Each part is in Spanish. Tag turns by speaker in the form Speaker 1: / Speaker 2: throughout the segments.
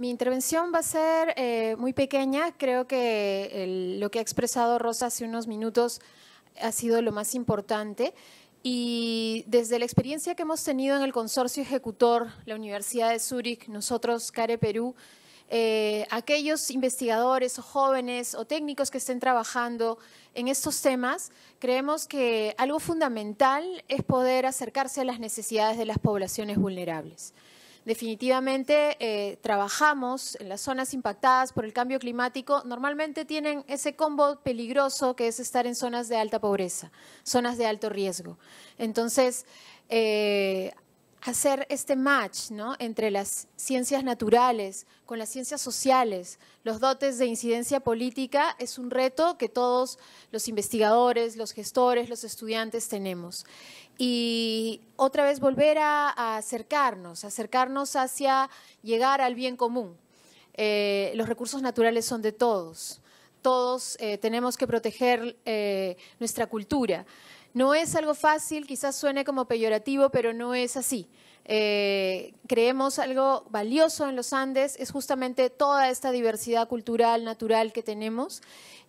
Speaker 1: Mi intervención va a ser eh, muy pequeña. Creo que lo que ha expresado Rosa hace unos minutos ha sido lo más importante. Y desde la experiencia que hemos tenido en el consorcio ejecutor, la Universidad de Zúrich, nosotros, CARE Perú, eh, aquellos investigadores o jóvenes o técnicos que estén trabajando en estos temas, creemos que algo fundamental es poder acercarse a las necesidades de las poblaciones vulnerables definitivamente eh, trabajamos en las zonas impactadas por el cambio climático, normalmente tienen ese combo peligroso que es estar en zonas de alta pobreza, zonas de alto riesgo. Entonces, eh, hacer este match entre las ciencias naturales con las ciencias sociales, los dotes de incidencia política, es un reto que todos los investigadores, los gestores, los estudiantes tenemos. Y otra vez volver a, acercarnos, acercarnos hacia llegar al bien común. Eh, los recursos naturales son de todos, todos eh, tenemos que proteger eh, nuestra cultura. No es algo fácil, quizás suene como peyorativo, pero no es así. Eh, creemos algo valioso en los Andes es justamente toda esta diversidad cultural, natural que tenemos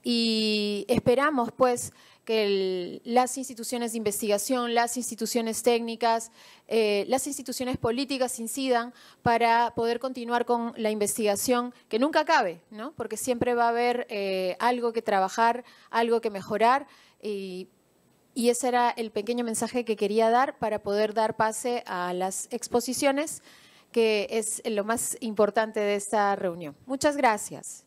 Speaker 1: y esperamos pues que las instituciones de investigación, las instituciones técnicas, eh, las instituciones políticas incidan para poder continuar con la investigación que nunca acabe, ¿no? porque siempre va a haber eh, algo que trabajar, algo que mejorar y y ese era el pequeño mensaje que quería dar para poder dar pase a las exposiciones, que es lo más importante de esta reunión. Muchas gracias.